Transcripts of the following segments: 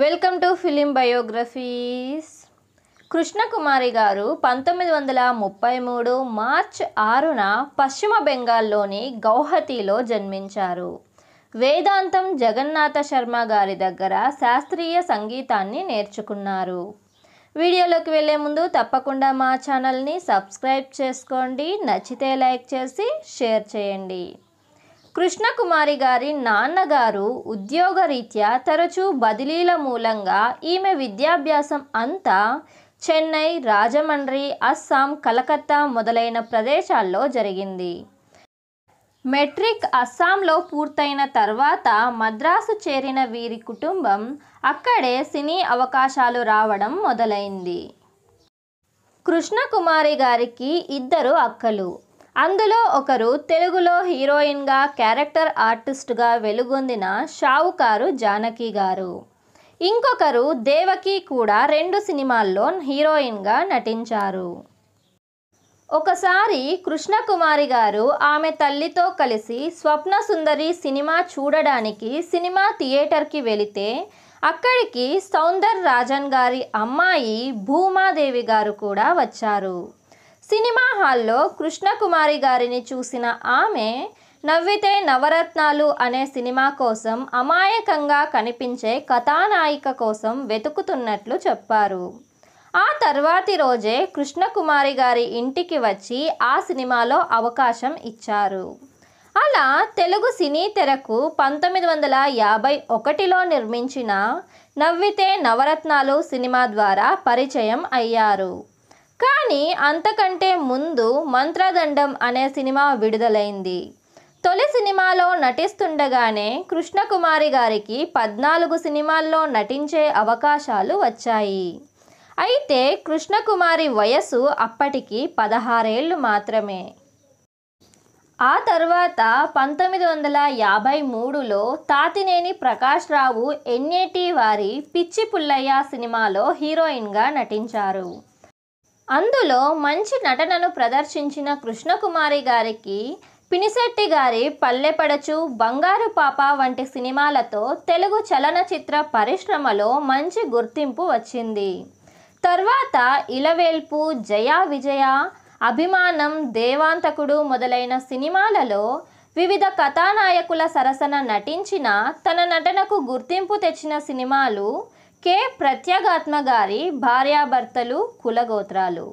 welcome to film biographies Krishnakumari garu పంతొమ్మిది వందల ముప్పై మూడు మార్చ్ ఆరున పశ్చిమ బెంగాల్లోని గౌహతిలో జన్మించారు వేదాంతం జగన్నాథ శర్మ గారి దగ్గర శాస్త్రీయ సంగీతాన్ని నేర్చుకున్నారు వీడియోలోకి వెళ్ళే ముందు తప్పకుండా మా ఛానల్ని సబ్స్క్రైబ్ చేసుకోండి నచ్చితే లైక్ చేసి షేర్ చేయండి కృష్ణకుమారి గారి నాన్నగారు ఉద్యోగరీత్యా తరచూ బదిలీల మూలంగా ఈమె విద్యాభ్యాసం అంతా చెన్నై రాజమండ్రి అస్సాం కలకత్తా మొదలైన ప్రదేశాల్లో జరిగింది మెట్రిక్ అస్సాంలో పూర్తయిన తర్వాత మద్రాసు చేరిన వీరి కుటుంబం అక్కడే సినీ అవకాశాలు రావడం మొదలైంది కృష్ణకుమారి గారికి ఇద్దరు అక్కలు అందులో ఒకరు తెలుగులో హీరోయిన్గా క్యారెక్టర్ ఆర్టిస్ట్గా వెలుగొందిన షావుకారు జానకి గారు ఇంకొకరు దేవకి కూడా రెండు సినిమాల్లో హీరోయిన్గా నటించారు ఒకసారి కృష్ణకుమారి గారు ఆమె తల్లితో కలిసి స్వప్న సుందరి సినిమా చూడడానికి సినిమా థియేటర్కి వెళితే అక్కడికి సౌందర్ రాజన్ గారి అమ్మాయి భూమాదేవి గారు కూడా వచ్చారు సినిమా హాల్లో కృష్ణకుమారి గారిని చూసిన ఆమె నవ్వితే నవరత్నాలు అనే సినిమా కోసం అమాయకంగా కనిపించే కథానాయిక కోసం వెతుకుతున్నట్లు చెప్పారు ఆ తర్వాతి రోజే కృష్ణకుమారి గారి ఇంటికి వచ్చి ఆ సినిమాలో అవకాశం ఇచ్చారు అలా తెలుగు సినీ తెరకు పంతొమ్మిది వందల యాభై ఒకటిలో నిర్మించిన నవ్వితే నవరత్నాలు సినిమా ద్వారా పరిచయం అయ్యారు కానీ అంతకంటే ముందు మంత్రదండం అనే సినిమా విడుదలైంది తొలి సినిమాలో నటిస్తుండగానే కృష్ణకుమారి గారికి పద్నాలుగు సినిమాల్లో నటించే అవకాశాలు వచ్చాయి అయితే కృష్ణకుమారి వయసు అప్పటికి పదహారేళ్ళు మాత్రమే ఆ తర్వాత పంతొమ్మిది వందల యాభై మూడులో తాతినేని ప్రకాష్ రావు ఎన్ఏటి వారి పిచ్చి పుల్లయ్య సినిమాలో హీరోయిన్గా నటించారు అందులో మంచి నటనను ప్రదర్శించిన కృష్ణకుమారి గారికి పినిశెట్టి గారి పల్లెపడచు బంగారు పాప వంటి సినిమాలతో తెలుగు చలనచిత్ర పరిశ్రమలో మంచి గుర్తింపు వచ్చింది తర్వాత ఇలవేల్పు జయా విజయ అభిమానం దేవాంతకుడు మొదలైన సినిమాలలో వివిధ కథానాయకుల సరసన నటించిన తన నటనకు గుర్తింపు తెచ్చిన సినిమాలు కె ప్రత్యాగాత్మ గారి భార్యాభర్తలు కులగోత్రాలు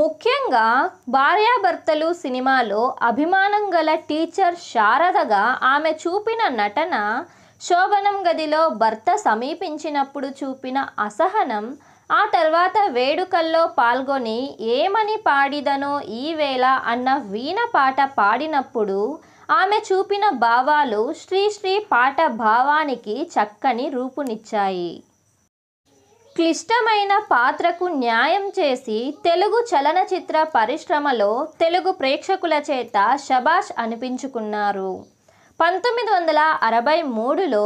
ముఖ్యంగా భార్యాభర్తలు సినిమాలో అభిమానం గల టీచర్ శారదగా ఆమె చూపిన నటన శోభనం గదిలో భర్త సమీపించినప్పుడు చూపిన అసహనం ఆ తర్వాత వేడుకల్లో పాల్గొని ఏమని పాడిదనో ఈవేళ అన్న వీణ పాట పాడినప్పుడు ఆమె చూపిన భావాలు శ్రీశ్రీ పాట భావానికి చక్కని రూపునిచ్చాయి క్లిష్టమైన పాత్రకు న్యాయం చేసి తెలుగు చలనచిత్ర పరిశ్రమలో తెలుగు ప్రేక్షకుల చేత షబాష్ అనిపించుకున్నారు పంతొమ్మిది వందల అరవై మూడులో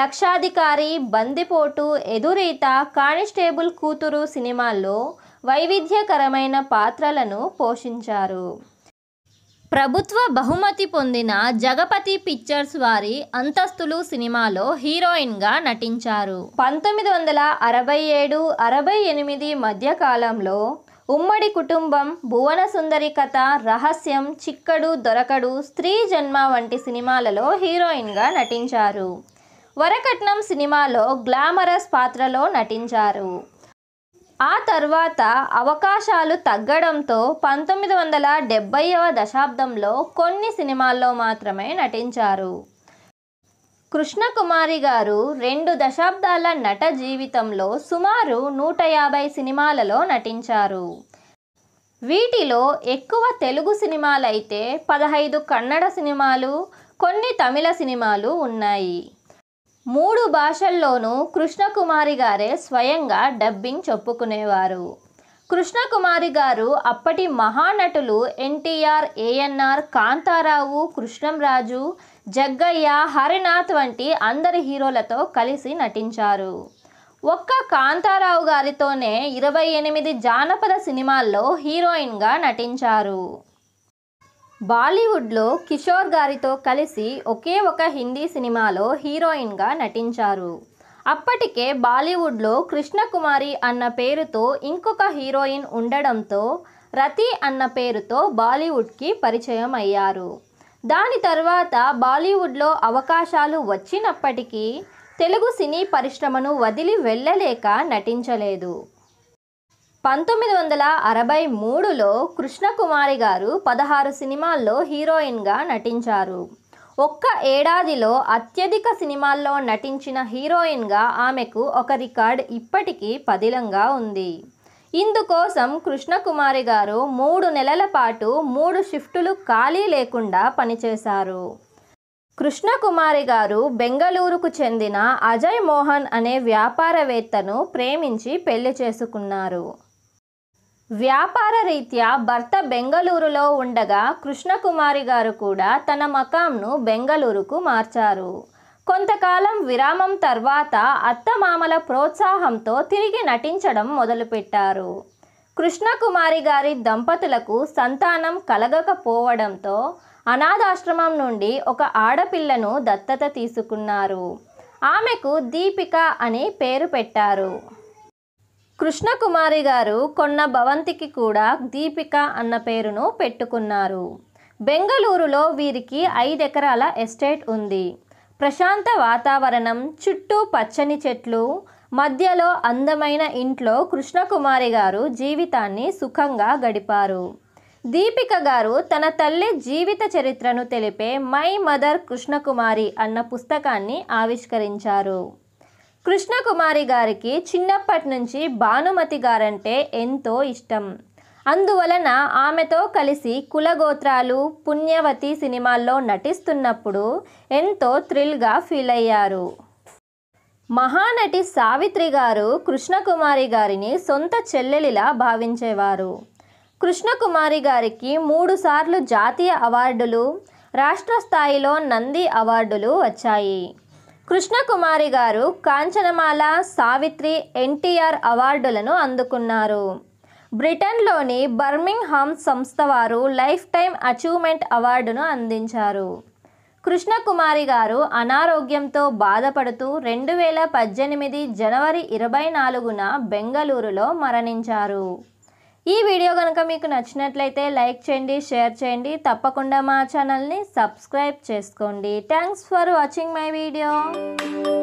లక్షాధికారి బందిపోటు ఎదురీత కానిస్టేబుల్ కూతురు సినిమాల్లో వైవిధ్యకరమైన పాత్రలను పోషించారు ప్రభుత్వ బహుమతి పొందిన జగపతి పిక్చర్స్ వారి అంతస్తులు సినిమాలో హీరోయిన్గా నటించారు పంతొమ్మిది వందల అరవై ఏడు అరవై ఎనిమిది మధ్యకాలంలో ఉమ్మడి కుటుంబం భువన సుందరి కథ రహస్యం చిక్కడు దొరకడు స్త్రీ జన్మ వంటి సినిమాలలో హీరోయిన్గా నటించారు వరకట్నం సినిమాలో గ్లామరస్ పాత్రలో నటించారు ఆ తర్వాత అవకాశాలు తగ్గడంతో పంతొమ్మిది వందల డెబ్బైవ దశాబ్దంలో కొన్ని సినిమాల్లో మాత్రమే నటించారు కృష్ణకుమారి గారు రెండు దశాబ్దాల నట జీవితంలో సుమారు నూట యాభై సినిమాలలో నటించారు వీటిలో ఎక్కువ తెలుగు సినిమాలైతే పదహైదు కన్నడ సినిమాలు కొన్ని తమిళ సినిమాలు ఉన్నాయి మూడు భాషల్లోనూ కృష్ణకుమారి గారే స్వయంగా డబ్బింగ్ చెప్పుకునేవారు కృష్ణకుమారి గారు అప్పటి మహానటులు ఎన్టీఆర్ ఏఎన్ఆర్ కాంతారావు కృష్ణంరాజు జగ్గయ్య హరినాథ్ వంటి అందరి హీరోలతో కలిసి నటించారు ఒక్క కాంతారావు గారితోనే ఇరవై ఎనిమిది జానపద సినిమాల్లో హీరోయిన్గా నటించారు బాలీవుడ్లో కిషోర్ గారితో కలిసి ఒకే ఒక హిందీ సినిమాలో హీరోయిన్గా నటించారు అప్పటికే బాలీవుడ్లో కృష్ణకుమారి అన్న పేరుతో ఇంకొక హీరోయిన్ ఉండడంతో రతి అన్న పేరుతో బాలీవుడ్కి పరిచయం అయ్యారు దాని తర్వాత బాలీవుడ్లో అవకాశాలు వచ్చినప్పటికీ తెలుగు సినీ పరిశ్రమను వదిలి వెళ్ళలేక నటించలేదు పంతొమ్మిది వందల అరవై మూడులో కృష్ణకుమారి గారు పదహారు సినిమాల్లో హీరోయిన్గా నటించారు ఒక్క ఏడాదిలో అత్యధిక సినిమాల్లో నటించిన హీరోయిన్గా ఆమెకు ఒక రికార్డ్ ఇప్పటికీ పదిలంగా ఉంది ఇందుకోసం కృష్ణకుమారి గారు మూడు నెలల పాటు మూడు షిఫ్టులు ఖాళీ లేకుండా పనిచేశారు కృష్ణకుమారి గారు బెంగళూరుకు చెందిన అజయ్ మోహన్ అనే వ్యాపారవేత్తను ప్రేమించి పెళ్లి చేసుకున్నారు వ్యాపార రీత్యా భర్త బెంగళూరులో ఉండగా కృష్ణకుమారి గారు కూడా తన మకాంను బెంగళూరుకు మార్చారు కొంతకాలం విరామం తర్వాత అత్తమామల ప్రోత్సాహంతో తిరిగి నటించడం మొదలుపెట్టారు కృష్ణకుమారి గారి దంపతులకు సంతానం కలగకపోవడంతో అనాథాశ్రమం నుండి ఒక ఆడపిల్లను దత్తత తీసుకున్నారు ఆమెకు దీపిక అని పేరు పెట్టారు కృష్ణకుమారి గారు కొన్న భవంతికి కూడా దీపిక అన్న పేరును పెట్టుకున్నారు బెంగళూరులో వీరికి ఐదెకరాల ఎస్టేట్ ఉంది ప్రశాంత వాతావరణం చుట్టూ పచ్చని చెట్లు మధ్యలో అందమైన ఇంట్లో కృష్ణకుమారి గారు జీవితాన్ని సుఖంగా గడిపారు దీపిక గారు తన తల్లి జీవిత చరిత్రను తెలిపే మై మదర్ కృష్ణకుమారి అన్న పుస్తకాన్ని ఆవిష్కరించారు కృష్ణకుమారి గారికి చిన్నప్పటి నుంచి భానుమతి గారంటే ఎంతో ఇష్టం అందువలన ఆమెతో కలిసి కులగోత్రాలు పుణ్యవతి సినిమాల్లో నటిస్తున్నప్పుడు ఎంతో థ్రిల్గా ఫీల్ అయ్యారు మహానటి సావిత్రి గారు కృష్ణకుమారి గారిని సొంత చెల్లెలిలా భావించేవారు కృష్ణకుమారి గారికి మూడుసార్లు జాతీయ అవార్డులు రాష్ట్ర స్థాయిలో నంది అవార్డులు వచ్చాయి కృష్ణకుమారి గారు కాంచనమాల సావిత్రి ఎన్టీఆర్ అవార్డులను అందుకున్నారు బ్రిటన్లోని హామ్ సంస్థ వారు లైఫ్ టైం అచీవ్మెంట్ అవార్డును అందించారు కృష్ణకుమారి గారు అనారోగ్యంతో బాధపడుతూ రెండు వేల పద్దెనిమిది జనవరి ఇరవై నాలుగున బెంగళూరులో మరణించారు ఈ వీడియో కనుక మీకు నచ్చినట్లయితే లైక్ చేయండి షేర్ చేయండి తప్పకుండా మా ఛానల్ని సబ్స్క్రైబ్ చేసుకోండి thanks for watching my video